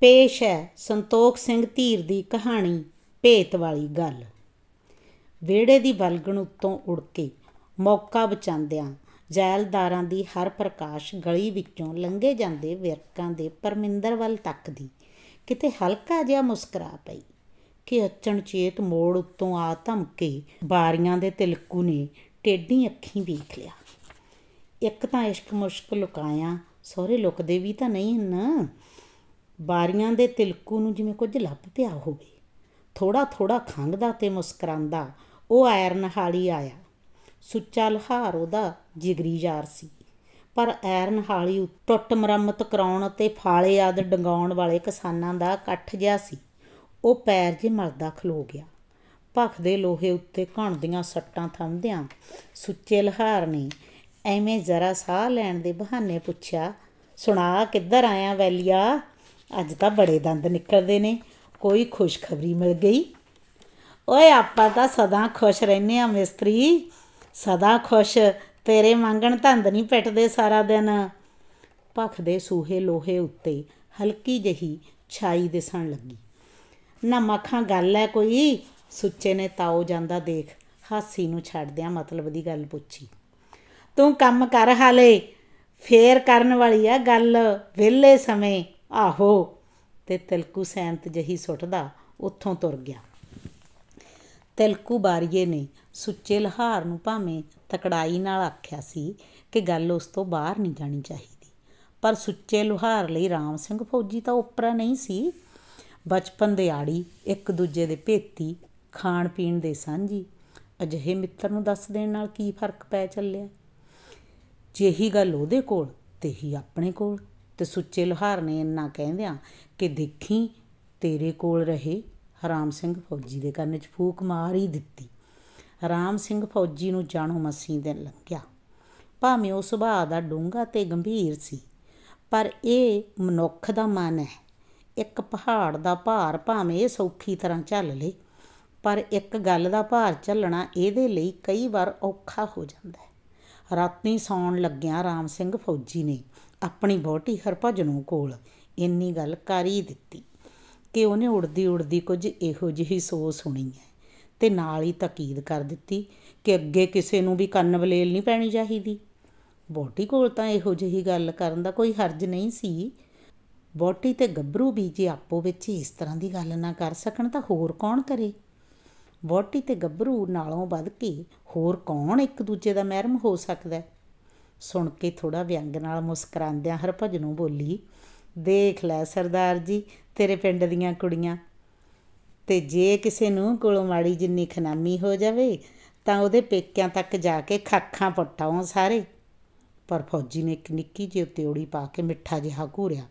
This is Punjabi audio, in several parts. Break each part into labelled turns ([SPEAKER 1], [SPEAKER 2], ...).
[SPEAKER 1] ਪੇਸ਼ ਹੈ ਸੰਤੋਖ ਸਿੰਘ ਧੀਰ ਦੀ ਕਹਾਣੀ ਭੇਤ ਵਾਲੀ ਗੱਲ ਵਿਹੜੇ ਦੀ ਬਲਗਣ ਉੱਤੋਂ ਉੜ ਕੇ ਮੌਕਾ ਬਚਾਉਂਦਿਆਂ ਜ਼ੈਲਦਾਰਾਂ ਦੀ ਹਰ ਪ੍ਰਕਾਸ਼ ਗਲੀ ਵਿੱਚੋਂ ਲੰਘੇ ਜਾਂਦੇ ਵਿਰਕਾਂ ਦੇ ਪਰਮਿੰਦਰ ਵੱਲ ਤੱਕਦੀ ਕਿਤੇ ਹਲਕਾ ਜਿਹਾ ਮੁਸਕਰਾ ਪਈ ਕਿ ਚੇਤ ਮੋੜ ਉੱਤੋਂ ਆ ਧਮਕੇ ਬਾਰੀਆਂ ਦੇ ਤਿਲਕੂ ਨੇ ਟੇਢੀ ਅੱਖੀਂ ਵੇਖ ਲਿਆ ਇੱਕ ਤਾਂ ਇਸ਼ਕ ਮੁਸ਼ਕ ਲੁਕਾਇਆ ਸੋਹਰੇ ਲੁਕਦੇ ਵੀ ਤਾਂ ਨਹੀਂ ਨਾ ਬਾਰੀਆਂ ਦੇ ਤਿਲਕੂ ਨੂੰ ਜਿਵੇਂ ਕੁਝ ਲੱਭ ਪਿਆ ਹੋਵੇ ਥੋੜਾ ਥੋੜਾ ਖੰਗਦਾ ਤੇ ਮੁਸਕਰਾਂਦਾ ਉਹ ਐਰਨ ਹਾਲੀ ਆਇਆ ਸੁੱਚਾ ਲਹਾਰ ਉਹਦਾ ਜਿਗਰੀ ਯਾਰ ਸੀ ਪਰ ਐਰਨ ਹਾਲੀ ਟੁੱਟ ਮਰਮਤ ਕਰਾਉਣ ਤੇ ਫਾਲੇ ਆਦ ਡੰਗਾਉਣ ਵਾਲੇ ਕਿਸਾਨਾਂ ਦਾ ਇਕੱਠ ਗਿਆ ਸੀ ਉਹ ਪੈਰ ਜੇ ਮਲਦਾ ਖਲੋ ਗਿਆ ਭਖ ਦੇ ਲੋਹੇ ਉੱਤੇ ਘਣਦੀਆਂ ਸੱਟਾਂ ਥੰਮਦਿਆਂ ਸੁੱਚੇ ਲਹਾਰ ਨੇ ਐਵੇਂ ਜ਼ਰਾ ਸਾਹ ਲੈਣ ਦੇ ਬਹਾਨੇ ਪੁੱਛਿਆ ਸੁਣਾ ਕਿੱਧਰ ਆਇਆ ਵੈਲੀਆ ਅੱਜ ਤਾਂ ਬੜੇ ਦੰਦ ਨਿਕਲਦੇ ਨੇ ਕੋਈ ਖੁਸ਼ਖਬਰੀ ਮਿਲ ਗਈ ਓਏ ਆਪਾਂ ਤਾਂ ਸਦਾ ਖੁਸ਼ ਰਹਿੰਨੇ ਆ ਮਿਸਤਰੀ ਸਦਾ ਖੁਸ਼ ਤੇਰੇ ਮੰਗਣ ਧੰਦ ਨਹੀਂ ਪਟਦੇ ਸਾਰਾ ਦਿਨ ਭਖਦੇ ਸੂਹੇ ਲੋਹੇ ਉੱਤੇ ਹਲਕੀ ਜਹੀ ਛਾਈ ਦਿਸਣ ਲੱਗੀ ਨਾ ਮੱਖਾਂ ਗੱਲ ਐ ਕੋਈ ਸੁੱਚੇ ਨੇ ਤਾਉ ਜਾਂਦਾ ਦੇਖ ਹਾਸੀ ਨੂੰ ਛੱਡਦਿਆਂ ਮਤਲਬ ਦੀ ਗੱਲ ਪੁੱਛੀ ਤੂੰ ਕੰਮ ਕਰ ਹਾਲੇ ਫੇਰ ਕਰਨ ਵਾਲੀ ਆ ਗੱਲ ਵਿਹਲੇ ਸਮੇਂ ਆਹੋ ਤੇ ਤਲਕੂ ਸੈਂਤ ਜਹੀ ਸੁੱਟਦਾ ਉੱਥੋਂ ਤੁਰ ਗਿਆ ਤਲਕੂ ਬਾਰੀਏ ਨੇ ਸੁੱਚੇ ਲਹਾਰ ਨੂੰ ਭਾਵੇਂ ਤਕੜਾਈ ਨਾਲ ਆਖਿਆ ਸੀ ਕਿ ਗੱਲ ਉਸ ਤੋਂ ਬਾਹਰ ਨਹੀਂ ਜਾਣੀ ਚਾਹੀਦੀ ਪਰ ਸੁੱਚੇ ਲੋਹਾਰ ਲਈ ਰਾਮ ਸਿੰਘ ਫੌਜੀ ਤਾਂ ਉਪਰਾ ਨਹੀਂ ਸੀ ਬਚਪਨ ਦੇ ਆੜੀ ਇੱਕ ਦੂਜੇ ਦੇ ਭੇਤੀ ਖਾਣ ਪੀਣ ਦੇ ਸਾਂਝੀ ਅਜਿਹੇ ਮਿੱਤਰ ਨੂੰ ਦੱਸ ਦੇਣ ਨਾਲ ਕੀ ਫਰਕ ਪੈ ਚੱਲਿਆ ਜੇਹੀ ਗੱਲ ਉਹਦੇ ਕੋਲ ਤੇਹੀ ਆਪਣੇ ਕੋਲ ਤੇ ਸੁੱਚੇ ਲੋਹਾਰ ਨੇ ਇੰਨਾ ਕਹਿੰਦਿਆਂ ਕਿ ਦੇਖੀ ਤੇਰੇ ਕੋਲ ਰਹੇ ਹਰਾਮ ਸਿੰਘ ਫੌਜੀ ਦੇ ਕੰਨ 'ਚ ਫੂਕ ਮਾਰ ਹੀ ਦਿੱਤੀ ਹਰਾਮ ਸਿੰਘ ਫੌਜੀ ਨੂੰ ਜਾਣੋ ਮਸੀ ਦੇ ਲੱਗਿਆ ਭਾਵੇਂ ਉਹ ਸੁਭਾਅ ਦਾ ਡੂੰਗਾ ਤੇ ਗੰਭੀਰ ਸੀ ਪਰ ਇਹ ਮਨੁੱਖ ਦਾ ਮਨ ਹੈ ਇੱਕ ਪਹਾੜ ਦਾ ਭਾਰ ਭਾਵੇਂ ਇਹ ਸੌਖੀ ਤਰ੍ਹਾਂ ਝੱਲ ਲੇ ਪਰ ਇੱਕ ਗੱਲ ਦਾ ਭਾਰ ਝੱਲਣਾ ਇਹਦੇ ਲਈ ਕਈ ਵਾਰ ਔਖਾ ਹੋ ਜਾਂਦਾ ਹੈ ਰਾਤੀ ਸੌਣ ਲੱਗਿਆਂ ਰਾਮ ਸਿੰਘ ਫੌਜੀ ਨੇ ਆਪਣੀ ਬੋਟੀ ਹਰਭਜਨ ਨੂੰ ਕੋਲ ਇੰਨੀ ਗੱਲ ਕਰੀ ਦਿੱਤੀ ਕਿ ਉਹਨੇ ਉੜਦੀ ਉੜਦੀ ਕੁਝ ਇਹੋ ਜਿਹੀ ਸੋ ਸੁਣੀ ਹੈ ਤੇ ਨਾਲ ਹੀ ਤਕੀਦ ਕਰ ਦਿੱਤੀ ਕਿ ਅੱਗੇ ਕਿਸੇ ਨੂੰ ਵੀ ਕੰਨ ਬਲੇਲ ਨਹੀਂ ਪੈਣੀ ਚਾਹੀਦੀ ਬੋਟੀ ਕੋਲ ਤਾਂ ਇਹੋ ਜਿਹੀ ਗੱਲ ਕਰਨ ਦਾ ਕੋਈ ਹਰਜ ਨਹੀਂ ਸੀ ਬੋਟੀ ਤੇ ਗੱਭਰੂ ਵੀ ਜੇ ਆਪੋ ਵਿੱਚ ਇਸ ਤਰ੍ਹਾਂ ਦੀ ਗੱਲ ਨਾ ਕਰ ਸਕਣ ਤਾਂ ਹੋਰ ਕੌਣ ਕਰੇ ਵੋਟੀ ਤੇ ਗੱਭਰੂ ਨਾਲੋਂ ਵੱਧ ਕੇ ਹੋਰ ਕੌਣ ਇੱਕ ਦੂਜੇ ਦਾ ਮਹਿਰਮ ਹੋ ਸਕਦਾ ਸੁਣ ਕੇ ਥੋੜਾ ਵਿਅੰਗ ਨਾਲ ਮੁਸਕਰਾਉਂਦਿਆਂ ਨੂੰ ਬੋਲੀ ਦੇਖ ਲੈ ਸਰਦਾਰ ਜੀ ਤੇਰੇ ਪਿੰਡ ਦੀਆਂ ਕੁੜੀਆਂ ਤੇ ਜੇ ਕਿਸੇ ਨੂੰ ਕੋਲੋਂ ਮਾੜੀ ਜਿੰਨੀ ਖਨਾਮੀ ਹੋ ਜਾਵੇ ਤਾਂ ਉਹਦੇ ਪੇਕਿਆਂ ਤੱਕ ਜਾ ਕੇ ਖੱਖਾਂ ਪਟਾਉਂ ਸਾਰੇ ਪਰ ਫੌਜੀ ਨੇ ਇੱਕ ਨਿੱਕੀ ਜਿਹੀ ਤਿਉੜੀ ਪਾ ਕੇ ਮਿੱਠਾ ਜਿਹਾ ਘੂਰਿਆ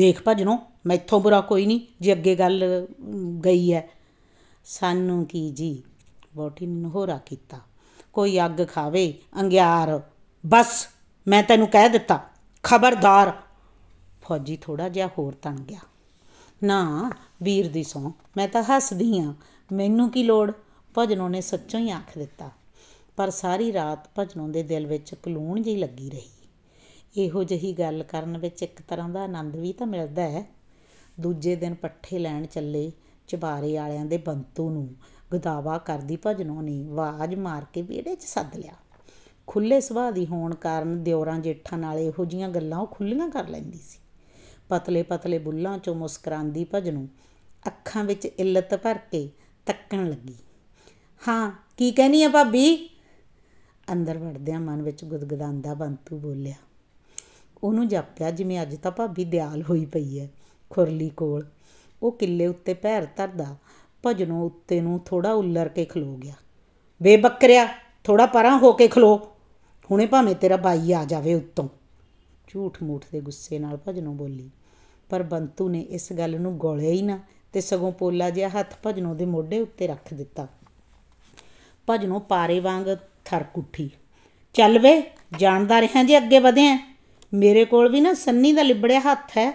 [SPEAKER 1] ਦੇਖ ਭਜਨੋ ਮੈਥੋਂ ਬੁਰਾ ਕੋਈ ਨਹੀਂ ਜੇ ਅੱਗੇ ਗੱਲ ਗਈ ਹੈ ਸਾਨੂੰ ਕੀ ਜੀ ਬੋਟੀ ਨੇ ਨਹੋਰਾ ਕੀਤਾ ਕੋਈ ਅੱਗ ਖਾਵੇ ਅੰਗਿਆਰ ਬਸ ਮੈਂ ਤੈਨੂੰ ਕਹਿ ਦਿੱਤਾ ਖਬਰਦਾਰ ਫੌਜੀ ਥੋੜਾ ਜਿਹਾ ਹੋਰ ਤਣ ਗਿਆ ਨਾ ਵੀਰ ਦੀ ਸੌ ਮੈਂ ਤਾਂ ਹੱਸਦੀ ਆ ਮੈਨੂੰ ਕੀ ਲੋੜ ਭਜਨੋਂ ਨੇ ਸੱਚੋਂ ਹੀ ਆਖ ਦਿੱਤਾ ਪਰ ਸਾਰੀ ਰਾਤ ਭਜਨੋਂ ਦੇ ਦਿਲ ਵਿੱਚ ਕਲੂਣ ਜਿਹੀ ਲੱਗੀ ਰਹੀ ਇਹੋ ਜਹੀ ਗੱਲ ਕਰਨ ਵਿੱਚ ਇੱਕ ਤਰ੍ਹਾਂ ਦਾ ਆਨੰਦ ਵੀ ਤਾਂ ਮਿਲਦਾ ਹੈ ਦੂਜੇ ਦਿਨ ਪੱਠੇ ਲੈਣ ਚੱਲੇ ਚਬਾਰੇ ਵਾਲਿਆਂ ਦੇ ਬੰਤੂ ਨੂੰ ਗਦਾਵਾ ਕਰਦੀ ਭਜਨੋਂ ਨੇ ਆਵਾਜ਼ ਮਾਰ ਕੇ ਵਿਹੜੇ 'ਚ ਸੱਦ ਲਿਆ ਖੁੱਲੇ ਸੁਭਾਅ ਦੀ ਹੋਣ ਕਾਰਨ ਦਿਉਰਾਂ ਜੇਠਾਂ ਨਾਲ ਇਹੋ ਜੀਆਂ ਗੱਲਾਂ ਉਹ ਖੁੱਲੀਆਂ ਕਰ ਲੈਂਦੀ ਸੀ ਪਤਲੇ ਪਤਲੇ ਬੁੱਲਾਂ 'ਚੋਂ ਮੁਸਕਰਾਂਦੀ ਭਜਨੋਂ ਅੱਖਾਂ ਵਿੱਚ ਇੱਲਤ ਭਰ ਕੇ ਤੱਕਣ ਲੱਗੀ ਹਾਂ ਕੀ ਕਹਿਨੀ ਆ ਭਾਬੀ ਅੰਦਰ ਵੜਦਿਆਂ ਮਨ ਵਿੱਚ ਗੁਦਗਦਾਂਦਾ ਬੰਤੂ ਬੋਲਿਆ ਉਹਨੂੰ ਜਾਪਿਆ ਜਿਵੇਂ ਅੱਜ ਤਾਂ ਭਾਬੀ ਦਿਆਲ ਹੋਈ ਪਈ ਹੈ ਖੁਰਲੀ ਕੋਲ ਉਹ ਕਿੱਲੇ ਉੱਤੇ ਪੈਰ ਧਰਦਾ ਭਜਨੋਂ ਉੱਤੇ ਨੂੰ ਥੋੜਾ ਉੱਲਰ ਕੇ ਖਲੋ ਗਿਆ ਬੇਬੱਕਰਿਆ ਥੋੜਾ ਪਰਾਂ ਹੋ ਕੇ ਖਲੋ ਹੁਣੇ ਭਾਵੇਂ ਤੇਰਾ ਬਾਈ ਆ ਜਾਵੇ ਉੱਤੋਂ ਝੂਠ ਮੂਠ ਦੇ ਗੁੱਸੇ ਨਾਲ ਭਜਨੋਂ ਬੋਲੀ ਪਰ ਬੰਤੂ ਨੇ ਇਸ ਗੱਲ ਨੂੰ ਗੋਲਿਆ ਹੀ ਨਾ ਤੇ ਸਗੋਂ ਪੋਲਾ ਜਿਹਾ ਹੱਥ ਭਜਨੋਂ ਦੇ ਮੋਢੇ ਉੱਤੇ ਰੱਖ ਦਿੱਤਾ ਭਜਨੋਂ ਪਾਰੇ ਵਾਂਗ ਥਰਕ ਉੱਠੀ ਚੱਲ ਵੇ ਜਾਣਦਾ ਰਿਹਾ ਜੇ ਅੱਗੇ ਵਧਿਆ ਮੇਰੇ ਕੋਲ ਵੀ ਨਾ ਸੰਨੀ ਦਾ ਲਿਬੜਿਆ ਹੱਥ ਹੈ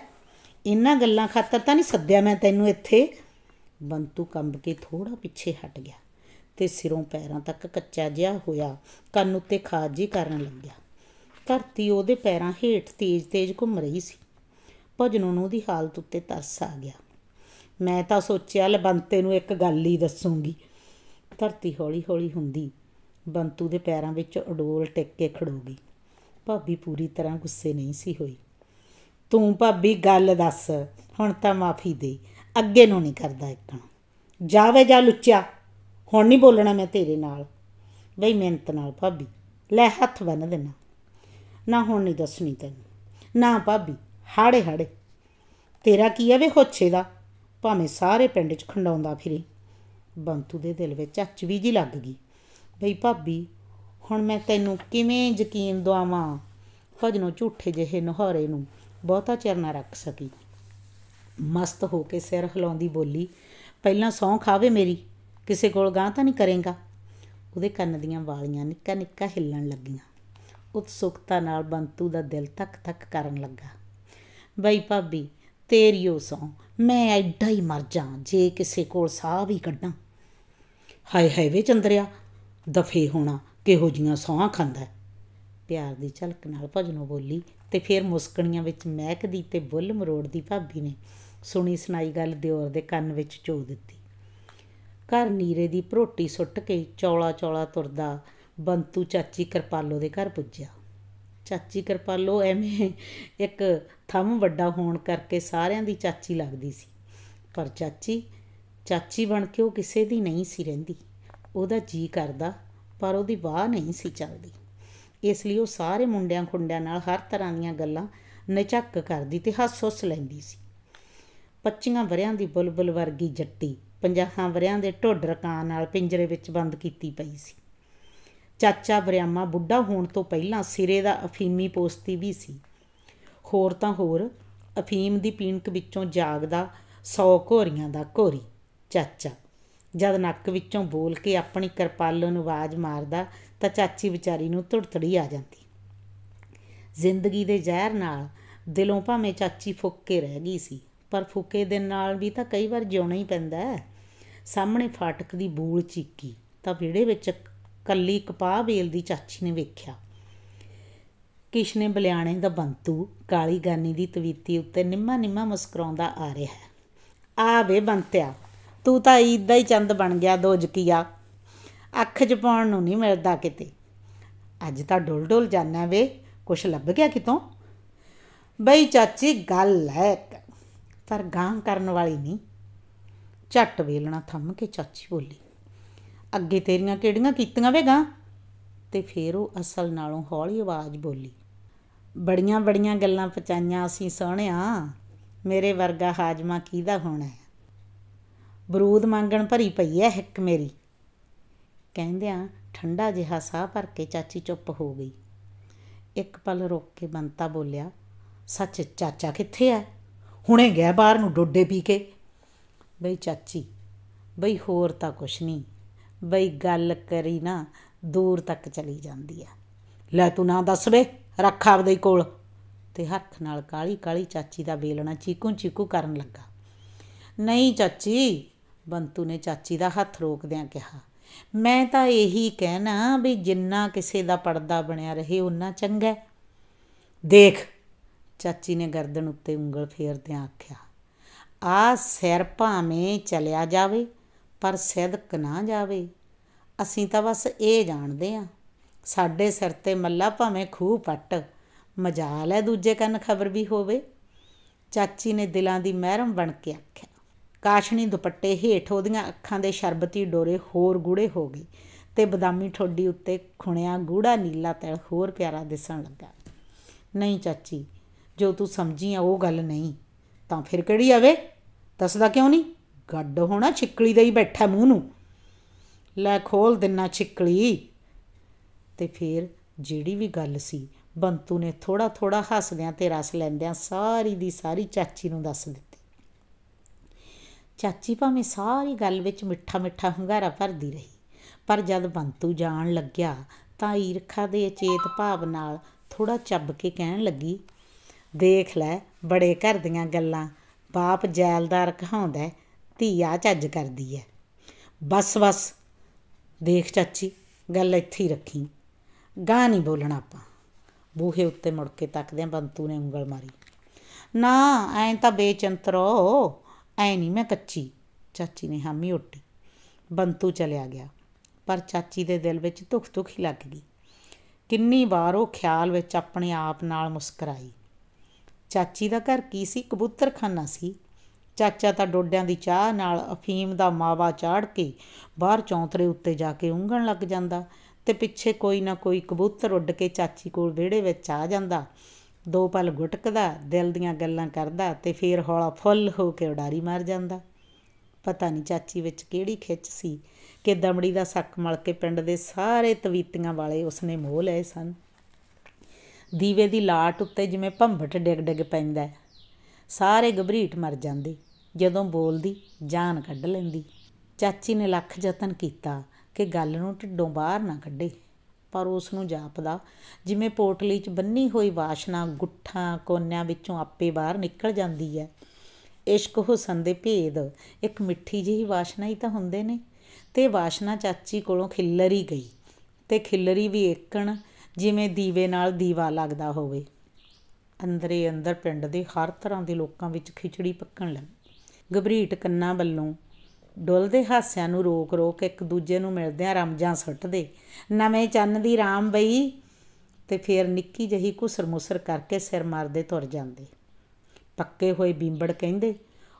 [SPEAKER 1] ਇਹਨਾਂ ਗੱਲਾਂ ਖਾਤਰ ਤਾਂ ਨਹੀਂ ਸੱਦਿਆ ਮੈਂ ਤੈਨੂੰ ਇੱਥੇ ਬੰਤੂ ਕੰਬ ਕੇ ਥੋੜਾ ਪਿੱਛੇ ਹਟ ਗਿਆ ਤੇ ਸਿਰੋਂ ਪੈਰਾਂ ਤੱਕ ਕੱਚਾ ਜਿਹਾ ਹੋਇਆ ਕੰਨ ਉੱਤੇ ਖਾਜ ਜੀ ਕਰਨ ਲੱਗਿਆ ਧਰਤੀ ਉਹਦੇ ਪੈਰਾਂ ਹੇਠ ਤੇਜ਼-ਤੇਜ਼ ਘੁੰਮ ਰਹੀ ਸੀ ਭਜਨੋਂ ਨੂੰ ਉਹਦੀ ਹਾਲਤ ਉੱਤੇ ਤਰਸ ਆ ਗਿਆ ਮੈਂ ਤਾਂ ਸੋਚਿਆ ਲਬੰਤੇ ਬੰਤੇ ਨੂੰ ਇੱਕ ਗੱਲ ਹੀ ਦੱਸੂਗੀ ਧਰਤੀ ਹੌਲੀ-ਹੌਲੀ ਹੁੰਦੀ ਬੰਤੂ ਦੇ ਪੈਰਾਂ ਵਿੱਚ ਅਡੋਲ ਟਿਕ ਕੇ ਖੜੋ ਗਈ ਭਾਬੀ ਪੂਰੀ ਤਰ੍ਹਾਂ ਗੁੱਸੇ ਨਹੀਂ ਸੀ ਹੋਈ ਤੂੰ ਭਾਬੀ ਗੱਲ ਦੱਸ ਹੁਣ ਤਾਂ ਮਾਫੀ ਦੇ ਅੱਗੇ ਨੂੰ ਨਹੀਂ ਕਰਦਾ ਇੱਕਣ ਜਾਵੇ ਜਾ ਲੁੱਚਿਆ ਹੁਣ ਨਹੀਂ ਬੋਲਣਾ ਮੈਂ ਤੇਰੇ ਨਾਲ ਬਈ ਮਿਹਨਤ ਨਾਲ ਭਾਬੀ ਲੈ ਹੱਥ ਬੰਨ ਦੇਣਾ ਨਾ ਹੁਣ ਨਹੀਂ ਦੱਸਣੀ ਤੈਨੂੰ ਨਾ ਭਾਬੀ ਹਾੜੇ ਹਾੜੇ ਤੇਰਾ ਕੀ ਹੈ ਵੇ ਹੋਛੇ ਦਾ ਭਾਵੇਂ ਸਾਰੇ ਪਿੰਡ 'ਚ ਖੰਡਾਉਂਦਾ ਫਿਰੇ ਬੰਤੂ ਦੇ ਦਿਲ ਵਿੱਚ ਵੀ ਜੀ ਲੱਗ ਗਈ ਬਈ ਭਾਬੀ ਹੁਣ ਮੈਂ ਤੈਨੂੰ ਕਿਵੇਂ ਯਕੀਨ ਦਵਾਵਾਂ ਭਜਨੋ ਝੂਠੇ ਜਿਹੇ ਨਹਾਰੇ ਨੂੰ ਬਹੁਤਾ ਚਿਰ ਨਾ ਰੱਖ ਸਕੀ ਮਸਤ ਹੋ ਕੇ ਸਿਰ ਹਿਲਾਉਂਦੀ ਬੋਲੀ ਪਹਿਲਾਂ ਸੌਂ ਖਾਵੇ ਮੇਰੀ ਕਿਸੇ ਕੋਲ ਗਾਂ ਤਾਂ ਨਹੀਂ ਕਰੇਗਾ ਉਹਦੇ ਕੰਨ ਦੀਆਂ ਵਾਲੀਆਂ ਨਿੱਕਾ ਨਿੱਕਾ ਹਿੱਲਣ ਲੱਗੀਆਂ ਉਤਸੁਕਤਾ ਨਾਲ ਬੰਤੂ ਦਾ ਦਿਲ ਤੱਕ ਤੱਕ ਕਰਨ ਲੱਗਾ ਬਈ ਭਾਬੀ ਤੇਰੀ ਉਹ ਸੌ ਮੈਂ ਐਡਾ ਹੀ ਮਰ ਜਾ ਜੇ ਕਿਸੇ ਕੋਲ ਸਾਹ ਵੀ ਕੱਢਾਂ ਹਾਏ ਹਾਏ ਵੇ ਚੰਦਰਿਆ ਦਫੇ ਹੋਣਾ ਕਿਹੋ ਜੀਆਂ ਸੌਹਾਂ ਖਾਂਦਾ ਪਿਆਰ ਦੀ ਝਲਕ ਨਾਲ ਭਜਨੋ ਬੋਲੀ ਤੇ ਫੇਰ ਮੁਸਕਣੀਆਂ ਵਿੱਚ ਮਹਿਕਦੀ ਤੇ ਬੁੱਲ ਮਰੋੜਦੀ ਭਾਬੀ ਨੇ ਸੁਣੀ ਸੁਣਾਈ ਗੱਲ ਦਿਓਰ ਦੇ ਕੰਨ ਵਿੱਚ ਚੋ ਦਿੱਤੀ ਘਰ ਨੀਰੇ ਦੀ ਭਰੋਟੀ ਸੁੱਟ ਕੇ ਚੌਲਾ ਚੌਲਾ ਤੁਰਦਾ ਬੰਤੂ ਚਾਚੀ ਕਿਰਪਾਲੋ ਦੇ ਘਰ ਪੁੱਜਿਆ ਚਾਚੀ ਕਿਰਪਾਲੋ ਐਵੇਂ ਇੱਕ ਥੰਮ ਵੱਡਾ ਹੋਣ ਕਰਕੇ ਸਾਰਿਆਂ ਦੀ ਚਾਚੀ ਲੱਗਦੀ ਸੀ ਪਰ ਚਾਚੀ ਚਾਚੀ ਬਣ ਕੇ ਉਹ ਕਿਸੇ ਦੀ ਨਹੀਂ ਸੀ ਰਹਿੰਦੀ ਉਹਦਾ ਜੀ ਕਰਦਾ ਪਰ ਉਹਦੀ ਬਾਹ ਨਹੀਂ ਸੀ ਚੱਲਦੀ ਇਸ ਲਈ ਉਹ ਸਾਰੇ ਮੁੰਡਿਆਂ ਖੁੰਡਿਆਂ ਨਾਲ ਹਰ ਤਰ੍ਹਾਂ ਦੀਆਂ ਗੱਲਾਂ ਨਚੱਕ ਕਰਦੀ ਤੇ ਹੱਸ ਹੱਸ ਲੈਂਦੀ ਸੀ 25 ਵਰਿਆਂ ਦੀ ਬੁਲਬੁਲ ਵਰਗੀ ਜੱਟੀ 50 ਵਰਿਆਂ ਦੇ ਢੋਡ ਰਕਾਂ ਨਾਲ ਪਿੰਜਰੇ ਵਿੱਚ ਬੰਦ ਕੀਤੀ ਪਈ ਸੀ ਚਾਚਾ ਬਰਿਆਮਾ ਬੁੱਢਾ ਹੋਣ ਤੋਂ ਪਹਿਲਾਂ ਸਿਰੇ ਦਾ ਅਫੀਮੀ ਪੋਸਤੀ ਵੀ ਸੀ ਹੋਰ ਤਾਂ ਹੋਰ ਅਫੀਮ ਦੀ ਪੀਣਕ ਵਿੱਚੋਂ ਜਾਗਦਾ 100 ਘੋਰੀਆਂ ਦਾ ਘੋਰੀ ਚਾਚਾ ਜਦ ਨੱਕ ਵਿੱਚੋਂ ਬੋਲ ਕੇ ਆਪਣੀ ਕਿਰਪਾਲੋਂ ਨੂੰ ਆਵਾਜ਼ ਮਾਰਦਾ ਤਾਂ ਚਾਚੀ ਵਿਚਾਰੀ ਨੂੰ ਧੜਥੜੀ ਆ ਜਾਂਦੀ ਜ਼ਿੰਦਗੀ ਦੇ ਜ਼ਹਿਰ ਨਾਲ ਦਿਲੋਂ ਭਾਵੇਂ ਚਾਚੀ ਫੁੱਕ ਕੇ ਰਹਿ ਗਈ ਸੀ ਪਰ ਫੁੱਕੇ ਦੇ ਨਾਲ ਵੀ ਤਾਂ ਕਈ ਵਾਰ ਜਿਉਣਾ ਹੀ ਪੈਂਦਾ ਹੈ ਸਾਹਮਣੇ ਫਾਟਕ ਦੀ ਬੂਲ ਚੀਕੀ ਤਾਂ ਵਿੜੇ ਵਿੱਚ ਕੱਲੀ ਕਪਾਹ ਵੇਲ ਦੀ ਚਾਚੀ ਨੇ ਵੇਖਿਆ ਕਿਸ਼ਨੇ ਬਲਿਆਣੇ ਦਾ ਬੰਤੂ ਕਾਲੀ ਗਾਨੀ ਦੀ ਤਵੀਤੀ ਉੱਤੇ ਨਿੰਮਾ ਨਿੰਮਾ ਮੁਸਕਰਾਉਂਦਾ ਆ ਰਿਹਾ ਹੈ ਆ ਵੇ ਬੰਤਿਆ ਤੂੰ ਤਾਂ ਇਦਾਂ ਹੀ ਚੰਦ ਬਣ ਗਿਆ ਦੋਜਕੀਆ ਅੱਖ 'ਚ ਪਾਉਣ ਨੂੰ ਨਹੀਂ ਮਿਲਦਾ ਕਿਤੇ ਅੱਜ ਤਾਂ ਡੁੱਲ ਡੁੱਲ ਜਾਣਾ ਵੇ ਕੁਛ ਲੱਭ ਗਿਆ ਕਿਤੋਂ ਬਈ ਚਾਚੀ ਗੱਲ ਹੈ ਪਰ ਗਾਂ ਕਰਨ ਵਾਲੀ ਨਹੀਂ ਝੱਟ ਵੇਲਣਾ ਥੰਮ ਕੇ ਚਾਚੀ ਬੋਲੀ ਅੱਗੇ ਤੇਰੀਆਂ ਕਿਹੜੀਆਂ ਕੀਤੀਆਂ ਵੇ ਗਾਂ ਤੇ ਫੇਰ ਉਹ ਅਸਲ ਨਾਲੋਂ ਹੌਲੀ ਆਵਾਜ਼ ਬੋਲੀ ਬੜੀਆਂ ਬੜੀਆਂ ਗੱਲਾਂ ਪਚਾਈਆਂ ਅਸੀਂ ਸੋਹਣਿਆ ਮੇਰੇ ਵਰਗਾ ਹਾਜਮਾ ਕੀਦਾ ਹੋਣਾ ਬਰੂਦ ਮੰਗਣ ਭਰੀ ਪਈ ਐ ਹਿੱਕ ਮੇਰੀ ਕਹਿੰਦਿਆਂ ਠੰਡਾ ਜਿਹਾ ਸਾਹ ਭਰ ਕੇ ਚਾਚੀ ਚੁੱਪ ਹੋ ਗਈ ਇੱਕ ਪਲ ਰੁਕ ਕੇ ਬੰਤਾ ਬੋਲਿਆ ਸੱਚ ਚਾਚਾ ਕਿੱਥੇ ਐ ਹੁਣੇ ਗਿਆ ਬਾਹਰ ਨੂੰ ਡੋਡੇ ਪੀ ਕੇ ਬਈ ਚਾਚੀ ਬਈ ਹੋਰ ਤਾਂ ਕੁਛ ਨਹੀਂ ਬਈ ਗੱਲ ਕਰੀ ਨਾ ਦੂਰ ਤੱਕ ਚਲੀ ਜਾਂਦੀ ਆ ਲੈ ਤੂੰ ਨਾ ਦੱਸ ਵੇ ਰੱਖ ਆਪਦੇ ਕੋਲ ਤੇ ਹੱਥ ਨਾਲ ਕਾਲੀ ਕਾਲੀ ਚਾਚੀ ਦਾ ਵੇਲਣਾ ਚੀਕੂ ਚੀਕੂ ਕਰਨ ਲੱਗਾ ਨਹੀਂ ਚਾਚੀ ਬੰਤੂ ਨੇ ਚਾਚੀ ਦਾ ਹੱਥ ਰੋਕਦਿਆਂ ਕਿਹਾ ਮੈਂ ਤਾਂ ਇਹੀ ਕਹਿਣਾ ਵੀ ਜਿੰਨਾ ਕਿਸੇ ਦਾ ਪਰਦਾ ਬਣਿਆ ਰਹੇ ਉਨਾ ਚੰਗਾ ਦੇਖ ਚਾਚੀ ਨੇ ਗਰਦਨ ਉੱਤੇ ਉਂਗਲ ਫੇਰਦਿਆਂ ਆਖਿਆ ਆ ਸਿਰ ਭਾਵੇਂ ਚਲਿਆ ਜਾਵੇ ਪਰ ਸਿਦਕ ਨਾ ਜਾਵੇ ਅਸੀਂ ਤਾਂ ਬਸ ਇਹ ਜਾਣਦੇ ਆ ਸਾਡੇ ਸਿਰ ਤੇ ਮੱਲਾ ਭਾਵੇਂ ਖੂਹ ਪੱਟ ਮਜਾਲ ਹੈ ਦੂਜੇ ਕੰਨ ਖਬਰ ਵੀ ਹੋਵੇ ਚਾਚੀ ਨੇ ਦਿਲਾਂ ਦੀ ਮਹਿਰਮ ਬਣ ਕੇ ਆਖਿਆ ਕਾਸ਼ਣੀ ਦੁਪੱਟੇ ਹੇਠ ਉਹਦੀਆਂ ਅੱਖਾਂ ਦੇ ਸ਼ਰਬਤੀ ਡੋਰੇ ਹੋਰ ਗੂੜੇ ਹੋ ਗਏ ਤੇ ਬਦਾਮੀ ਠੋਡੀ ਉੱਤੇ ਖੁਣਿਆ ਗੂੜਾ ਨੀਲਾ ਤਿਲ ਹੋਰ ਪਿਆਰਾ ਦਿਸਣ ਲੱਗਾ ਨਹੀਂ ਚਾਚੀ ਜੋ ਤੂੰ ਸਮਝੀ ਆ ਉਹ ਗੱਲ ਨਹੀਂ ਤਾਂ ਫਿਰ ਕਿਹੜੀ ਆਵੇ ਦੱਸਦਾ ਕਿਉਂ ਨਹੀਂ ਗੱਡ ਹੋਣਾ ਛਿੱਕਲੀ ਦਾ ਹੀ ਬੈਠਾ ਮੂੰਹ ਨੂੰ ਲੈ ਖੋਲ ਦਿੰਨਾ ਛਿੱਕਲੀ ਤੇ ਫਿਰ ਜਿਹੜੀ ਵੀ ਗੱਲ ਸੀ ਬੰਤੂ ਨੇ ਥੋੜਾ ਥੋੜਾ ਹੱਸਦਿਆਂ ਤੇ ਰਸ ਲੈਂਦਿਆਂ ਸਾਰੀ ਦੀ ਸਾਰੀ ਚਾਚੀ ਨੂੰ ਦੱਸ ਦਿੱਤੀ ਚਾਚੀ ਭਾਵੇਂ ਸਾਰੀ ਗੱਲ ਵਿੱਚ ਮਿੱਠਾ ਮਿੱਠਾ ਹੰਗਾਰਾ ਭਰਦੀ ਰਹੀ ਪਰ ਜਦ ਬੰਤੂ ਜਾਣ ਲੱਗਿਆ ਤਾਂ ਈਰਖਾ ਦੇ ਅਚੇਤ ਭਾਵ ਨਾਲ ਥੋੜਾ ਚੱਬ ਕੇ ਕਹਿਣ ਲੱਗੀ ਦੇਖ ਲੈ ਬੜੇ ਘਰ ਦੀਆਂ ਗੱਲਾਂ ਬਾਪ ਜੈਲਦਾਰ ਕਹਾਉਂਦਾ ਧੀ ਆ ਚੱਜ ਕਰਦੀ ਐ ਬਸ ਬਸ ਦੇਖ ਚਾਚੀ ਗੱਲ ਇੱਥੇ ਹੀ ਰੱਖੀ ਗਾਂ ਨਹੀਂ ਬੋਲਣਾ ਆਪਾਂ ਬੂਹੇ ਉੱਤੇ ਮੁੜ ਕੇ ਤੱਕਦਿਆਂ ਬੰਤੂ ਨੇ ਉਂਗਲ ਮਾਰੀ ਨਾ ਐਂ ਤਾਂ ਬੇਚੰਤਰੋ ਐ ਨਹੀਂ ਮੈਂ ਕੱਚੀ ਚਾਚੀ ਨੇ ਹਾਮੀ ਉੱਟੀ ਬੰਤੂ ਚਲਿਆ ਗਿਆ ਪਰ ਚਾਚੀ ਦੇ ਦਿਲ ਵਿੱਚ ਧੁਖ ਧੁਖ ਹੀ ਲੱਗ ਗਈ ਕਿੰਨੀ ਵਾਰ ਉਹ ਖਿਆਲ ਵਿੱਚ ਆਪਣੇ ਆਪ ਨਾਲ ਮੁਸਕਰਾਈ ਚਾਚੀ ਦਾ ਘਰ ਕੀ ਸੀ ਕਬੂਤਰਖਾਨਾ ਸੀ ਚਾਚਾ ਤਾਂ ਡੋਡਿਆਂ ਦੀ ਚਾਹ ਨਾਲ ਅਫੀਮ ਦਾ ਮਾਵਾ ਚਾੜ ਕੇ ਬਾਹਰ ਚੌਂਤਰੇ ਉੱਤੇ ਜਾ ਕੇ ਉਂਗਣ ਲੱਗ ਜਾਂਦਾ ਤੇ ਪਿੱਛੇ ਕੋਈ ਨਾ ਕੋਈ ਕਬੂਤਰ ਉੱਡ ਕੇ ਚਾਚੀ ਕੋਲ ਵਿਹੜੇ ਵਿੱਚ ਆ ਜਾਂਦਾ ਦੋ ਪਲ ਗੁਟਕਦਾ ਦਿਲ ਦੀਆਂ ਗੱਲਾਂ ਕਰਦਾ ਤੇ ਫੇਰ ਹੌਲਾ ਫੁੱਲ ਹੋ ਕੇ ਉਡਾਰੀ ਮਾਰ ਜਾਂਦਾ ਪਤਾ ਨਹੀਂ ਚਾਚੀ ਵਿੱਚ ਕਿਹੜੀ ਖਿੱਚ ਸੀ ਕਿ ਦਮੜੀ ਦਾ ਸੱਕ ਮਲ ਕੇ ਪਿੰਡ ਦੇ ਸਾਰੇ ਤਵੀਤੀਆਂ ਵਾਲੇ ਉਸਨੇ ਮੋਹ ਲਏ ਸਨ ਦੀਵੇ ਦੀ ਲਾਟ ਉੱਤੇ ਜਿਵੇਂ ਭੰਬਟ ਡਿਗ ਡਿਗ ਪੈਂਦਾ ਸਾਰੇ ਗਬਰੀਟ ਮਰ ਜਾਂਦੇ ਜਦੋਂ ਬੋਲਦੀ ਜਾਨ ਕੱਢ ਲੈਂਦੀ ਚਾਚੀ ਨੇ ਲੱਖ ਯਤਨ ਕੀਤਾ ਕਿ ਗੱਲ ਨੂੰ ਢਿੱਡੋਂ ਬਾਹਰ ਨਾ ਕੱਢੇ ਪਰ ਉਸ ਨੂੰ ਜਾਪਦਾ ਜਿਵੇਂ ਪੋਟਲੀ 'ਚ ਬੰਨੀ ਹੋਈ ਵਾਸ਼ਨਾ ਗੁੱਠਾਂ ਕੋਨਿਆਂ ਵਿੱਚੋਂ ਆਪੇ ਬਾਹਰ ਨਿਕਲ ਜਾਂਦੀ ਹੈ ਇਸ਼ਕ ਹੁਸਨ ਦੇ ਭੇਦ ਇੱਕ ਮਿੱਠੀ ਜਿਹੀ ਵਾਸ਼ਨਾ ਹੀ ਤਾਂ ਹੁੰਦੇ ਨੇ ਤੇ ਵਾਸ਼ਨਾ ਚਾਚੀ ਕੋਲੋਂ ਖਿੱਲਰ ਹੀ ਗਈ ਤੇ ਖਿੱਲਰੀ ਵੀ ਏਕਣ ਜਿਵੇਂ ਦੀਵੇ ਨਾਲ ਦੀਵਾ ਲੱਗਦਾ ਹੋਵੇ ਅੰਦਰੇ ਅੰਦਰ ਪਿੰਡ ਦੇ ਹਰ ਤਰ੍ਹਾਂ ਦੇ ਲੋਕਾਂ ਵਿੱਚ ਖਿਚੜੀ ਪੱਕਣ ਲੱਗੀ ਗਬਰੀਟ ਕੰਨਾਂ ਵੱਲੋਂ ਡੁੱਲਦੇ ਹਾਸਿਆਂ ਨੂੰ ਰੋਕ ਰੋਕ ਇੱਕ ਦੂਜੇ ਨੂੰ ਮਿਲਦਿਆਂ ਰਮਜਾਂ ਸੁੱਟਦੇ ਨਵੇਂ ਚੰਨ ਦੀ ਰਾਮ ਬਈ ਤੇ ਫੇਰ ਨਿੱਕੀ ਜਹੀ ਕੁਸਰ ਮੁਸਰ ਕਰਕੇ ਸਿਰ ਮਾਰਦੇ ਤੁਰ ਜਾਂਦੇ ਪੱਕੇ ਹੋਏ ਬੀਂਬੜ ਕਹਿੰਦੇ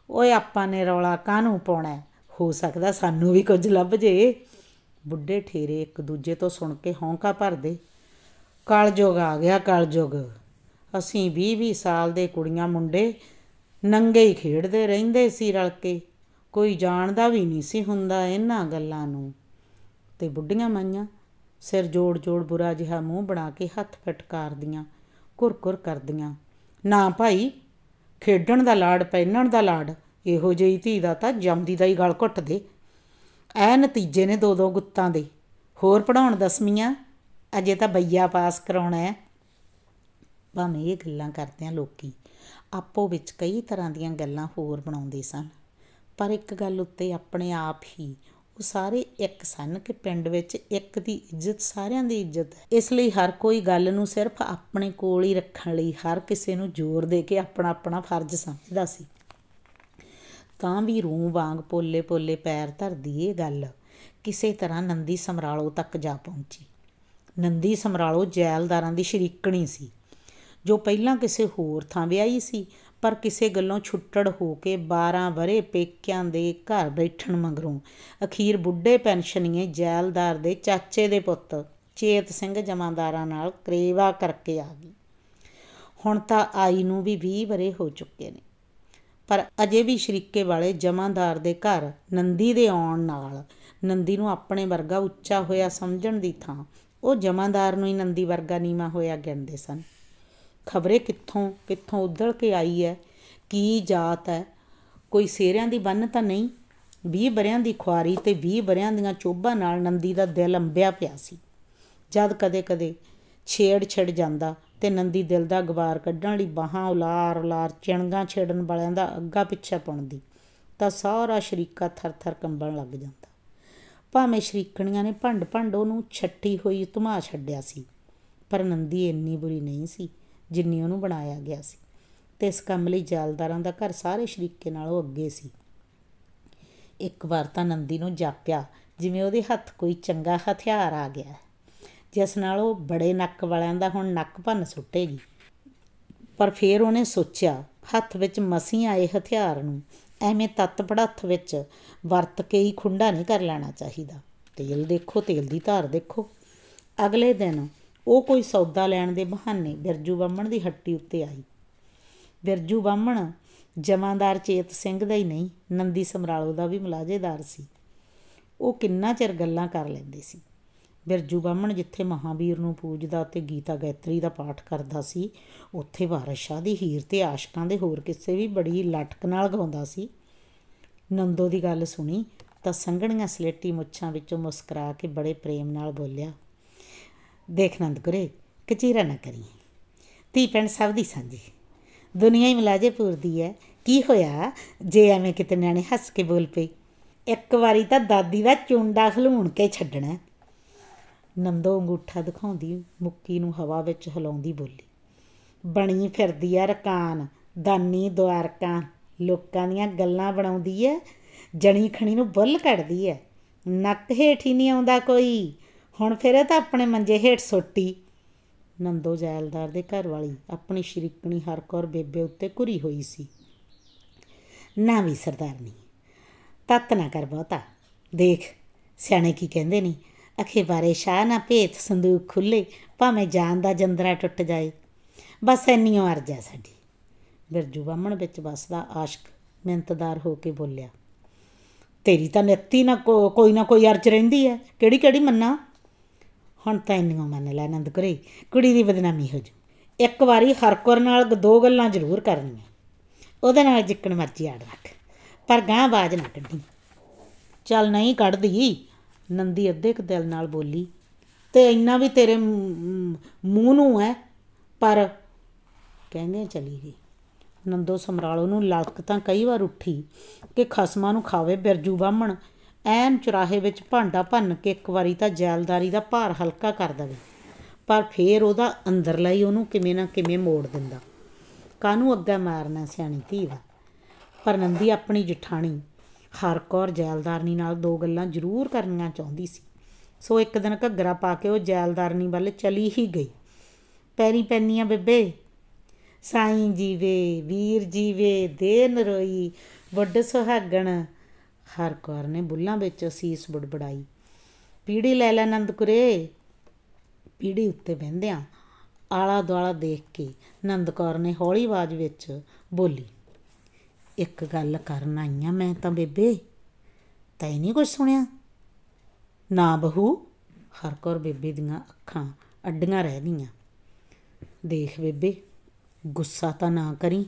[SPEAKER 1] ਓਏ ਆਪਾਂ ਨੇ ਰੌਲਾ ਕਾਹਨੂੰ ਪਾਉਣਾ ਹੋ ਸਕਦਾ ਸਾਨੂੰ ਵੀ ਕੁਝ ਲੱਭ ਜੇ ਬੁੱਢੇ ਠੇਰੇ ਇੱਕ ਦੂਜੇ ਤੋਂ ਸੁਣ ਕੇ ਹੌਂਕਾ ਭਰਦੇ ਕਲਯੁਗ ਆ ਗਿਆ ਕਲਯੁਗ ਅਸੀਂ 20 20 ਸਾਲ ਦੇ ਕੁੜੀਆਂ ਮੁੰਡੇ ਨੰਗੇ ਹੀ ਖੇਡਦੇ ਰਹਿੰਦੇ ਸੀ ਰਲ ਕੇ ਕੋਈ ਜਾਣਦਾ ਵੀ ਨਹੀਂ ਸੀ ਹੁੰਦਾ ਇਹਨਾਂ ਗੱਲਾਂ ਨੂੰ ਤੇ ਬੁੱਢੀਆਂ ਮਾਈਆਂ ਸਿਰ ਜੋੜ-ਜੋੜ ਬੁਰਾ ਜਿਹਾ ਮੂੰਹ ਬਣਾ ਕੇ ਹੱਥ ਫਟਕਾਰਦੀਆਂ ਕੁਰਕੁਰ ਕਰਦੀਆਂ ਨਾ ਭਾਈ ਖੇਡਣ ਦਾ ਲਾੜ ਪਹਿਨਣ ਦਾ ਲਾੜ ਇਹੋ ਜਿਹੀ ਧੀ ਦਾ ਤਾਂ ਜੰਮਦੀ ਦਾ ਹੀ ਗਲ ਘੁੱਟ ਦੇ ਐ ਨਤੀਜੇ ਨੇ ਦੋ ਦੋ ਗੁੱਤਾਂ ਦੇ ਹੋਰ ਪੜਾਉਣ ਦਸਮੀਆਂ ਅਜੇ ਤਾਂ ਬਈਆ ਪਾਸ ਕਰਾਉਣਾ ਹੈ ਭਾਵੇਂ ਇਹ ਗੱਲਾਂ ਕਰਦੇ ਆ ਲੋਕੀ ਆਪੋ ਵਿੱਚ ਕਈ ਤਰ੍ਹਾਂ ਦੀਆਂ ਗੱਲਾਂ ਹੋਰ ਬਣਾਉਂਦੇ ਸਨ ਪਰ ਇੱਕ ਗੱਲ ਉੱਤੇ ਆਪਣੇ ਆਪ ਹੀ ਉਹ ਸਾਰੇ ਇੱਕ ਸਨ ਕਿ ਪਿੰਡ ਵਿੱਚ ਇੱਕ ਦੀ ਇੱਜ਼ਤ ਸਾਰਿਆਂ ਦੀ ਇੱਜ਼ਤ ਹੈ ਇਸ ਲਈ ਹਰ ਕੋਈ ਗੱਲ ਨੂੰ ਸਿਰਫ ਆਪਣੇ ਕੋਲ ਹੀ ਰੱਖਣ ਲਈ ਹਰ ਕਿਸੇ ਨੂੰ ਜ਼ੋਰ ਦੇ ਕੇ ਆਪਣਾ ਆਪਣਾ ਫਰਜ਼ ਸਮਝਦਾ ਸੀ ਤਾਂ ਵੀ ਰੂਹ ਵਾਂਗ ਪੋਲੇ ਪੋਲੇ ਪੈਰ ਧਰਦੀ ਇਹ ਗੱਲ ਕਿਸੇ ਤਰ੍ਹਾਂ ਨੰਦੀ ਸਮਰਾਲੋ ਤੱਕ ਜਾ ਪਹੁੰਚੀ ਨੰਦੀ ਸਮਰਾਲੋ ਜੈਲਦਾਰਾਂ ਦੀ ਸ਼ਰੀਕਣੀ ਸੀ ਜੋ ਪਹਿਲਾਂ ਕਿਸੇ ਹੋਰ ਥਾਂ ਵਿਆਹੀ ਸੀ ਪਰ ਕਿਸੇ ਗੱਲੋਂ ਛੁੱਟੜ ਹੋ ਕੇ 12 ਬਰੇ ਪੇਕਿਆਂ ਦੇ ਘਰ ਬੈਠਣ ਮਗਰੋਂ ਅਖੀਰ ਬੁੱਢੇ ਪੈਨਸ਼ਨੀਏ ਜੈਲਦਾਰ ਦੇ ਚਾਚੇ ਦੇ ਪੁੱਤ ਚੇਤ ਸਿੰਘ ਜਮਾਦਾਰਾਂ ਨਾਲ ਕਰੇਵਾ ਕਰਕੇ ਆ ਗਈ ਹੁਣ ਤਾਂ ਆਈ ਨੂੰ ਵੀ 20 ਬਰੇ ਹੋ ਚੁੱਕੇ ਨੇ ਪਰ ਅਜੇ ਵੀ ਸ਼ਰੀਕੇ ਵਾਲੇ ਜਮਾਦਾਰ ਦੇ ਘਰ ਨੰਦੀ ਦੇ ਆਉਣ ਨਾਲ ਨੰਦੀ ਨੂੰ ਆਪਣੇ ਵਰਗਾ ਉੱਚਾ ਹੋਇਆ ਸਮਝਣ ਦੀ ਥਾਂ ਉਹ ਜਮਾਦਾਰ ਨੂੰ ਹੀ ਨੰਦੀ ਵਰਗਾ ਨੀਵਾ ਹੋਇਆ ਗਿਣਦੇ ਸਨ ਖਬਰੇ ਕਿੱਥੋਂ ਕਿੱਥੋਂ ਉਧੜ ਕੇ ਆਈ ਹੈ ਕੀ ਜਾਤ ਹੈ ਕੋਈ ਸੇਰਿਆਂ ਦੀ ਬੰਨ ਤਾਂ ਨਹੀਂ 20 ਬਰਿਆਂ ਦੀ ਖੁਆਰੀ ਤੇ 20 ਬਰਿਆਂ ਦੀਆਂ ਚੋਬਾਂ ਨਾਲ ਨੰਦੀ ਦਾ ਦਿਲ ਅੰਬਿਆ ਪਿਆ ਸੀ ਜਦ ਕਦੇ-ਕਦੇ ਛੇੜ ਛੜ ਜਾਂਦਾ ਤੇ ਨੰਦੀ ਦਿਲ ਦਾ ਗਵਾਰ ਕੱਢਣ ਲਈ ਬਾਹਾਂ ਉਲਾਰ-ਉਲਾਰ ਚਿਣਗਾ ਛੇੜਨ ਵਾਲਿਆਂ ਦਾ ਅੱਗਾ ਪਿੱਛਾ ਪਾਉਂਦੀ ਤਾਂ ਸਾਰਾ ਸ਼ਰੀਕਾ ਥਰ-ਥਰ ਕੰਬਣ ਲੱਗ ਜਾਂਦਾ ਭਾਵੇਂ ਸ਼ਰੀਕਣੀਆਂ ਨੇ ਭੰਡ-ਭੰਡ ਉਹਨੂੰ ਛੱਟੀ ਹੋਈ ਧਮਾ ਛੱਡਿਆ ਸੀ ਪਰ ਨੰਦੀ ਇੰਨੀ ਬੁਰੀ ਨਹੀਂ ਸੀ ਜਿੰਨੀ ਉਹਨੂੰ ਬਣਾਇਆ ਗਿਆ ਸੀ ਤੇ ਇਸ ਕੰਮ ਲਈ ਜਾਲਦਾਰਾਂ ਦਾ ਘਰ ਸਾਰੇ ਸ਼ਰੀਕੇ ਨਾਲ ਉਹ ਅੱਗੇ ਸੀ ਇੱਕ ਵਾਰ ਤਾਂ ਨੰਦੀ ਨੂੰ ਜਾਪਿਆ ਜਿਵੇਂ ਉਹਦੇ ਹੱਥ ਕੋਈ ਚੰਗਾ ਹਥਿਆਰ ਆ ਗਿਆ ਜਿਸ ਨਾਲ ਉਹ ਬੜੇ ਨੱਕ ਵਾਲਿਆਂ ਦਾ ਹੁਣ ਨੱਕ ਭੰਨ ਸੁੱਟੇਗੀ ਪਰ ਫਿਰ ਉਹਨੇ ਸੋਚਿਆ ਹੱਥ ਵਿੱਚ ਮਸੀਂ ਆਏ ਹਥਿਆਰ ਨੂੰ ਐਵੇਂ ਤੱਤ ਪੜਾਥ ਵਿੱਚ ਵਰਤ ਕੇ ਹੀ ਖੁੰਡਾ ਨਹੀਂ ਕਰ ਲੈਣਾ ਚਾਹੀਦਾ ਤੇਲ ਦੇਖੋ ਤੇਲ ਦੀ ਧਾਰ ਦੇਖੋ ਅਗਲੇ ਦਿਨ ਉਹ ਕੋਈ ਸੌਦਾ ਲੈਣ ਦੇ ਬਹਾਨੇ ਬਿਰਜੂ ਬਾਮਣ ਦੀ ਹੱਟੀ ਉੱਤੇ ਆਈ ਬਿਰਜੂ ਬਾਮਣ ਜਮਾਂਦਾਰ ਚੇਤ ਸਿੰਘ ਦਾ ਹੀ ਨਹੀਂ ਨੰਦੀ ਸਮਰਾਲੋ ਦਾ ਵੀ ਮਲਾਜੇਦਾਰ ਸੀ ਉਹ ਕਿੰਨਾ ਚਿਰ ਗੱਲਾਂ ਕਰ ਲੈਂਦੇ ਸੀ ਬਿਰਜੂ ਬਾਮਣ ਜਿੱਥੇ ਮਹਾਵੀਰ ਨੂੰ ਪੂਜਦਾ ਤੇ ਗੀਤਾ ਗਾਇਤਰੀ ਦਾ ਪਾਠ ਕਰਦਾ ਸੀ ਉੱਥੇ ਵਾਰਸ਼ਾ ਦੀ ਹੀਰ ਤੇ ਆਸ਼ਕਾਂ ਦੇ ਹੋਰ ਕਿਸੇ ਵੀ ਬੜੀ ਲਟਕ ਨਾਲ ਗਾਉਂਦਾ ਸੀ ਨੰਦੋ ਦੀ ਗੱਲ ਸੁਣੀ ਤਾਂ ਸੰਗਣੀਆਂ ਸਲੇਟੀ ਮੁੱਛਾਂ ਵਿੱਚੋਂ ਮੁਸਕਰਾ ਕੇ ਬੜੇ ਪ੍ਰੇਮ ਨਾਲ ਬੋਲਿਆ ਦੇਖ ਨੰਦ ਗੁਰੇ ਕਚੀਰਾ ਨਾ ਕਰੀ ਧੀ ਪਿੰਡ ਸਭ ਦੀ ਸਾਂਝੀ ਦੁਨੀਆ ਹੀ ਮਲਾਜੇ ਪੂਰਦੀ ਐ ਕੀ ਹੋਇਆ ਜੇ ਐਵੇਂ ਕਿਤੇ ਨਿਆਣੇ ਹੱਸ ਕੇ ਬੋਲ ਪਈ ਇੱਕ ਵਾਰੀ ਤਾਂ ਦਾਦੀ ਦਾ ਚੁੰਡਾ ਖਲੂਣ ਕੇ ਛੱਡਣਾ ਨੰਦੋ ਅੰਗੂਠਾ ਦਿਖਾਉਂਦੀ ਮੁੱਕੀ ਨੂੰ ਹਵਾ ਵਿੱਚ ਹਲਾਉਂਦੀ ਬੋਲੀ ਬਣੀ ਫਿਰਦੀ ਆ ਰਕਾਨ ਦਾਨੀ ਦੁਆਰਕਾ ਲੋਕਾਂ ਦੀਆਂ ਗੱਲਾਂ ਬਣਾਉਂਦੀ ਐ ਜਣੀ ਖਣੀ ਨੂੰ ਬੁੱਲ ਕੱਢਦੀ ਐ ਨੱਕ ਹੇਠ ਹੀ ਨਹੀਂ ਆਉਂਦਾ ਕੋਈ ਹੁਣ ਫਿਰ ਇਹ ਤਾਂ ਆਪਣੇ ਮੰਜੇ ਹੇਠ ਸੁੱਟੀ ਨੰਦੋ ਜੈਲਦਾਰ ਦੇ ਘਰ ਵਾਲੀ ਆਪਣੀ ਸ਼ਰੀਕਣੀ ਹਰਕੌਰ ਬੇਬੇ ਉੱਤੇ ਕੁਰੀ ਹੋਈ ਸੀ ਨਾ ਵੀ ਸਰਦਾਰਨੀ ਤਤ ਨਾ ਕਰ ਬਹੁਤਾ ਦੇਖ ਸਿਆਣੇ ਕੀ ਕਹਿੰਦੇ ਨੇ ਅਖੇ ਬਾਰੇ ਸ਼ਾਹ ਨਾ ਭੇਤ ਸੰਦੂਕ ਖੁੱਲੇ ਭਾਵੇਂ ਜਾਨ ਦਾ ਜੰਦਰਾ ਟੁੱਟ ਜਾਏ ਬਸ ਐਨੀਓ ਅਰਜਾ ਸਾਡੀ ਬਿਰਜੂ ਬਾਹਮਣ ਵਿੱਚ ਵਸਦਾ ਆਸ਼ਕ ਮਿੰਤਦਾਰ ਹੋ ਕੇ ਬੋਲਿਆ ਤੇਰੀ ਤਾਂ ਨਿੱਤੀ ਨਾ ਕੋਈ ਨਾ ਕੋਈ ਅਰਜ ਰਹਿੰਦੀ ਹੈ ਕਿਹੜੀ ਕਿਹੜੀ ਮੰਨਾ ਹੁਣ ਤਾਂ ਇੰਨੀਆਂ ਮੰਨ ਲੈ ਆਨੰਦਪੁਰੀ ਕੁੜੀ ਦੀ ਬਦਨਾਮੀ ਹੋ ਜੂ ਇੱਕ ਵਾਰੀ ਹਰਕੁਰ ਨਾਲ ਦੋ ਗੱਲਾਂ ਜ਼ਰੂਰ ਕਰਨੀਆਂ ਉਹਦੇ ਨਾਲ ਜਿੱਕਣ ਮਰਜੀ ਆੜ ਰੱਖ ਪਰ ਗਾਂ ਬਾਜ ਨਾ ਕੱਢੀ ਚੱਲ ਨਹੀਂ ਕੱਢਦੀ ਨੰਦੀ ਅੱਧੇ ਕ ਦਿਲ ਨਾਲ ਬੋਲੀ ਤੇ ਇੰਨਾ ਵੀ ਤੇਰੇ ਮੂੰਹ ਨੂੰ ਹੈ ਪਰ ਕਹਿੰਦੇ ਚਲੀ ਗਈ ਨੰਦੋ ਸਮਰਾਲੋ ਨੂੰ ਲੜਕ ਤਾਂ ਕਈ ਵਾਰ ਉੱਠੀ ਕਿ ਖਸਮਾਂ ਨੂੰ ਖਾਵੇ ਬਿਰਜੂ ਬਾਹਮਣ ਐਨ ਚੁਰਾਹੇ ਵਿੱਚ ਭਾਂਡਾ ਭੰਨ ਕੇ ਇੱਕ ਵਾਰੀ ਤਾਂ ਜੈਲਦਾਰੀ ਦਾ ਭਾਰ ਹਲਕਾ ਕਰ ਦਵੇ ਪਰ ਫੇਰ ਉਹਦਾ ਅੰਦਰਲਾ ਹੀ ਉਹਨੂੰ ਕਿਵੇਂ ਨਾ ਕਿਵੇਂ ਮੋੜ ਦਿੰਦਾ ਕਾਨੂੰ ਅੱਗਾ ਮਾਰਨਾ ਸਿਆਣੀ ਧੀ ਦਾ ਪਰ ਨੰਦੀ ਆਪਣੀ ਜਠਾਣੀ ਹਰਕੌਰ ਜੈਲਦਾਰਨੀ ਨਾਲ ਦੋ ਗੱਲਾਂ ਜ਼ਰੂਰ ਕਰਨੀਆਂ ਚਾਹੁੰਦੀ ਸੀ ਸੋ ਇੱਕ ਦਿਨ ਘੱਗਰਾ ਪਾ ਕੇ ਉਹ ਜੈਲਦਾਰਨੀ ਵੱਲ ਚਲੀ ਹੀ ਗਈ ਪੈਰੀ ਪੈਨੀਆਂ ਬੇਬੇ ਸਾਈਂ ਜੀਵੇ ਵੀਰ ਜੀਵੇ ਦੇ ਨਰੋਈ ਵੱਡ ਸੁਹਾਗਣ ਹਰ ਨੇ ਬੁੱਲਾਂ ਵਿੱਚ ਅਸੀਸ ਬੜਬੜਾਈ ਪੀੜੀ ਲੈ ਲੈ ਕੁਰੇ ਪੀੜੀ ਉੱਤੇ ਬੰਦਿਆਂ ਆਲਾ ਦੁਆਲਾ ਦੇਖ ਕੇ ਨੰਦਕੌਰ ਨੇ ਹੌਲੀ ਆਵਾਜ਼ ਵਿੱਚ ਬੋਲੀ ਇੱਕ ਗੱਲ ਕਰਨ ਆਈਆਂ ਮੈਂ ਤਾਂ ਬੇਬੇ ਤੈ ਨਹੀਂ ਕੁਝ ਸੁਣਿਆ ਨਾ ਬਹੂ ਹਰਕੌਰ ਬੇਬੇ ਦੀਆਂ ਅੱਖਾਂ ਅੱਡੀਆਂ ਰਹਿ ਗਈਆਂ ਦੇਖ ਬੇਬੇ ਗੁੱਸਾ ਤਾਂ ਨਾ ਕਰੀ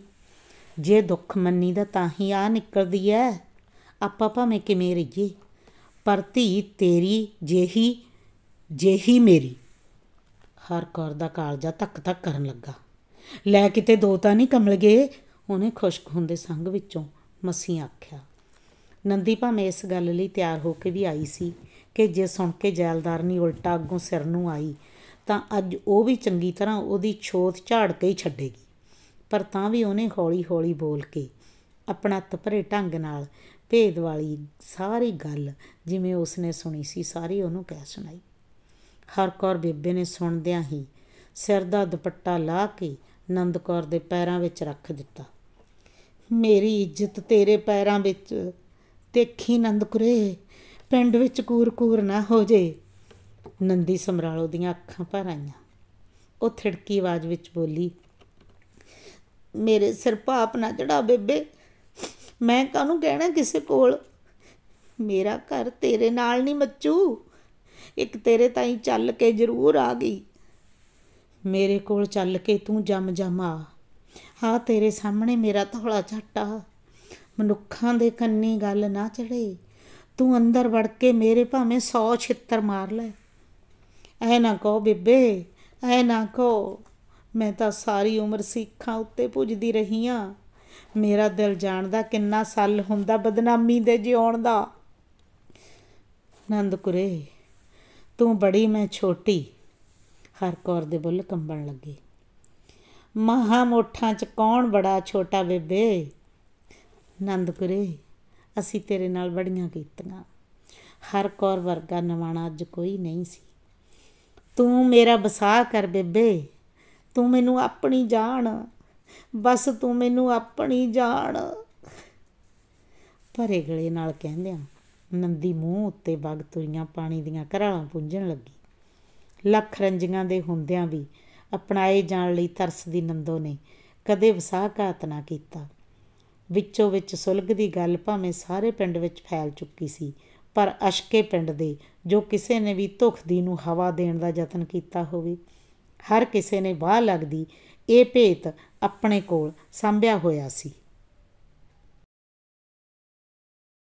[SPEAKER 1] ਜੇ ਦੁੱਖ ਮੰਨੀ ਦਾ ਤਾਂ ਹੀ ਆ ਨਿਕਲਦੀ ਐ ਆਪਾਂ ਭਾਵੇਂ ਕਿਵੇਂ ਰਹੀਏ ਪਰ ਧੀ ਤੇਰੀ ਜੇਹੀ ਜੇਹੀ ਮੇਰੀ ਹਰ ਕੌਰ ਦਾ ਕਾਲਜਾ ਤੱਕ ਤੱਕ ਕਰਨ ਲੱਗਾ ਲੈ ਕਿਤੇ ਦੋ ਤਾਂ ਨਹੀਂ ਕਮਲ ਗਏ ਉਹਨੇ ਖੁਸ਼ਕ ਹੁੰਦੇ ਸੰਗ ਵਿੱਚੋਂ ਮਸੀ ਆਖਿਆ ਨੰਦੀ ਭਾਵੇਂ ਇਸ ਗੱਲ ਲਈ ਤਿਆਰ ਹੋ ਕੇ ਵੀ ਆਈ ਸੀ ਕਿ ਜੇ ਸੁਣ ਕੇ ਜੈਲਦਾਰਨੀ ਉਲਟਾ ਅੱਗੋਂ ਸਿਰ ਨੂੰ ਆਈ ਤਾਂ ਅੱਜ ਉਹ ਵੀ ਚੰਗੀ ਤਰ੍ਹਾਂ ਉਹਦੀ ਛੋਤ ਝਾੜ ਕੇ ਹੀ ਛੱਡੇਗੀ ਪਰ ਤਾਂ ਵੀ ਉਹਨੇ ਹੌਲੀ-ਹੌਲੀ ਬੋਲ ਕੇ ਆਪਣਾ ਤਪਰੇ ਢੰਗ ਨਾਲ ਭੇਦ ਵਾਲੀ ਸਾਰੀ ਗੱਲ ਜਿਵੇਂ ਉਸਨੇ ਸੁਣੀ ਸੀ ਸਾਰੀ ਉਹਨੂੰ ਕਹਿ ਸੁਣਾਈ ਹਰਕੌਰ ਬੇਬੇ ਨੇ ਸੁਣਦਿਆਂ ਹੀ ਸਿਰ ਦਾ ਦੁਪੱਟਾ ਲਾ ਕੇ ਨੰਦ ਕੌਰ ਦੇ ਪੈਰਾਂ ਵਿੱਚ ਰੱਖ ਦਿੱਤਾ ਮੇਰੀ ਇੱਜ਼ਤ ਤੇਰੇ ਪੈਰਾਂ ਵਿੱਚ ਦੇਖੀ ਨੰਦਕੁਰੇ ਪਿੰਡ ਵਿੱਚ ਕੂਰ-ਕੂਰ ਨਾ ਹੋ ਜੇ ਨੰਦੀ ਸਮਰਾਲੋ ਦੀਆਂ ਅੱਖਾਂ ਭਰ ਆਈਆਂ ਉਹ ਥੜਕੀ ਆਵਾਜ਼ ਵਿੱਚ ਬੋਲੀ ਮੇਰੇ ਸਿਰ ਪਾਪ ਨਾ ਚੜਾ ਬੇਬੇ ਮੈਂ ਕਾਹਨੂੰ ਕਹਿਣਾ ਕਿਸੇ ਕੋਲ ਮੇਰਾ ਘਰ ਤੇਰੇ ਨਾਲ ਨਹੀਂ ਮੱਚੂ ਇੱਕ ਤੇਰੇ ਤਾਈ ਚੱਲ ਕੇ ਜ਼ਰੂਰ ਆ ਗਈ ਮੇਰੇ ਕੋਲ ਚੱਲ ਕੇ ਤੂੰ ਜਮ ਜਮਾ ਹਾਂ ਤੇਰੇ ਸਾਹਮਣੇ ਮੇਰਾ ਥੋੜਾ ਝੱਟਾ ਮਨੁੱਖਾਂ ਦੇ ਕੰਨੀ ਗੱਲ ਨਾ ਚੜੇ ਤੂੰ ਅੰਦਰ ਵੜ ਕੇ ਮੇਰੇ ਭਾਵੇਂ 100 ਛਿੱਤਰ ਮਾਰ ਲੈ ਐ ਨਾ ਕਹੋ ਬੀਬੇ ਐ ਨਾ ਕਹੋ ਮੈਂ ਤਾਂ ਸਾਰੀ ਉਮਰ ਸਿੱਖਾਂ ਉੱਤੇ ਪੁੱਜਦੀ ਰਹੀ ਆਂ ਮੇਰਾ ਦਿਲ ਜਾਣਦਾ ਕਿੰਨਾ ਸੱਲ ਹੁੰਦਾ ਬਦਨਾਮੀ ਦੇ ਜਿਉਣ ਦਾ ਨੰਦਕੁਰੇ ਤੂੰ ਬੜੀ ਮੈਂ ਛੋਟੀ ਹਰਕੌਰ ਦੇ ਬੁੱਲ ਕੰਬਣ ਲੱਗੇ ਮਹਾ ਮੋਠਾਂ ਚ ਕੌਣ ਬੜਾ ਛੋਟਾ ਬੇਬੇ ਨੰਦਕੁਰੇ ਅਸੀਂ ਤੇਰੇ ਨਾਲ ਬੜੀਆਂ ਕੀਤੀਆਂ ਹਰਕੌਰ ਵਰਗਾ ਨਵਾਣਾ ਅੱਜ ਕੋਈ ਨਹੀਂ ਸੀ ਤੂੰ ਮੇਰਾ ਬਸਾ ਕਰ ਬੇਬੇ ਤੂੰ ਮੈਨੂੰ ਆਪਣੀ ਜਾਣ ਬਸ ਤੂੰ ਮੈਨੂੰ ਆਪਣੀ ਜਾਣ ਭਰੇ ਗਲੇ ਨਾਲ ਕਹਿੰਦਿਆਂ ਨੰਦੀ ਮੂੰਹ ਉੱਤੇ ਵਗ ਤੁਰੀਆਂ ਪਾਣੀ ਦੀਆਂ ਘਰਾਂ ਪੁੰਝਣ ਲੱਗੀ ਲੱਖ ਰੰਜੀਆਂ ਦੇ ਹੁੰਦਿਆਂ ਵੀ ਅਪਣਾਏ ਜਾਣ ਲਈ ਤਰਸਦੀ ਨੰਦੋ ਨੇ ਕਦੇ ਘਾਤ ਨਾ ਕੀਤਾ ਵਿੱਚੋਂ ਵਿੱਚ ਸੁਲਗ ਦੀ ਗੱਲ ਭਾਵੇਂ ਸਾਰੇ ਪਿੰਡ ਵਿੱਚ ਫੈਲ ਚੁੱਕੀ ਸੀ ਪਰ ਅਸ਼ਕੇ ਪਿੰਡ ਦੇ ਜੋ ਕਿਸੇ ਨੇ ਵੀ ਦੀ ਨੂੰ ਹਵਾ ਦੇਣ ਦਾ ਯਤਨ ਕੀਤਾ ਹੋਵੇ ਹਰ ਕਿਸੇ ਨੇ ਵਾਹ ਲੱਗਦੀ ਇਹ ਭੇਤ ਆਪਣੇ ਕੋਲ ਸੰਭਿਆ ਹੋਇਆ ਸੀ